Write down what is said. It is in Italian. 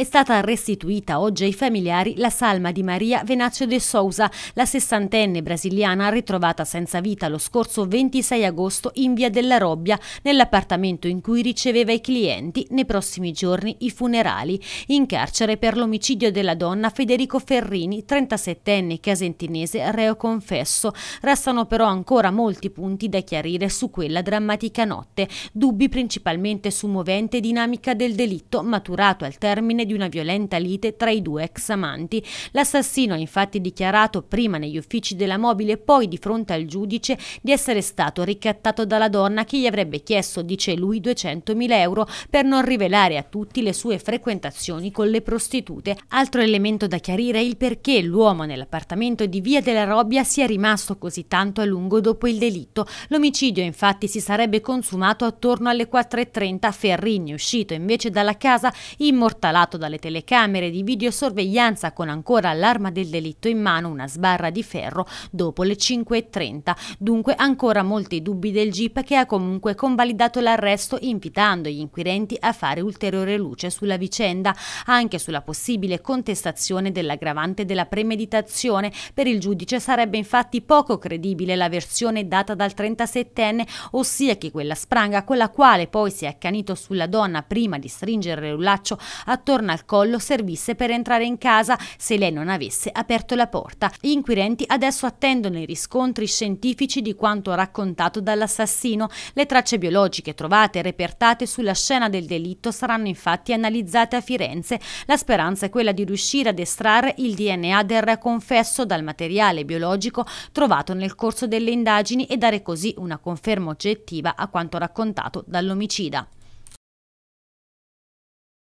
È stata restituita oggi ai familiari la salma di Maria Venazio de Sousa, la sessantenne brasiliana ritrovata senza vita lo scorso 26 agosto in via della Robbia, nell'appartamento in cui riceveva i clienti, nei prossimi giorni i funerali, in carcere per l'omicidio della donna Federico Ferrini, 37enne casentinese, reo confesso. Restano però ancora molti punti da chiarire su quella drammatica notte, dubbi principalmente su movente e dinamica del delitto maturato al termine di di una violenta lite tra i due ex amanti. L'assassino ha infatti dichiarato prima negli uffici della mobile e poi di fronte al giudice di essere stato ricattato dalla donna che gli avrebbe chiesto, dice lui, 200.000 euro per non rivelare a tutti le sue frequentazioni con le prostitute. Altro elemento da chiarire è il perché l'uomo nell'appartamento di Via della Robbia sia rimasto così tanto a lungo dopo il delitto. L'omicidio infatti si sarebbe consumato attorno alle 4.30. Ferrini, uscito invece dalla casa, immortalato risultato dalle telecamere di videosorveglianza con ancora l'arma del delitto in mano, una sbarra di ferro, dopo le 5.30. Dunque ancora molti dubbi del GIP che ha comunque convalidato l'arresto invitando gli inquirenti a fare ulteriore luce sulla vicenda, anche sulla possibile contestazione dell'aggravante della premeditazione. Per il giudice sarebbe infatti poco credibile la versione data dal 37enne, ossia che quella spranga con la quale poi si è accanito sulla donna prima di stringere il laccio attorno attorno al collo servisse per entrare in casa se lei non avesse aperto la porta. Gli inquirenti adesso attendono i riscontri scientifici di quanto raccontato dall'assassino. Le tracce biologiche trovate e repertate sulla scena del delitto saranno infatti analizzate a Firenze. La speranza è quella di riuscire ad estrarre il DNA del re confesso dal materiale biologico trovato nel corso delle indagini e dare così una conferma oggettiva a quanto raccontato dall'omicida.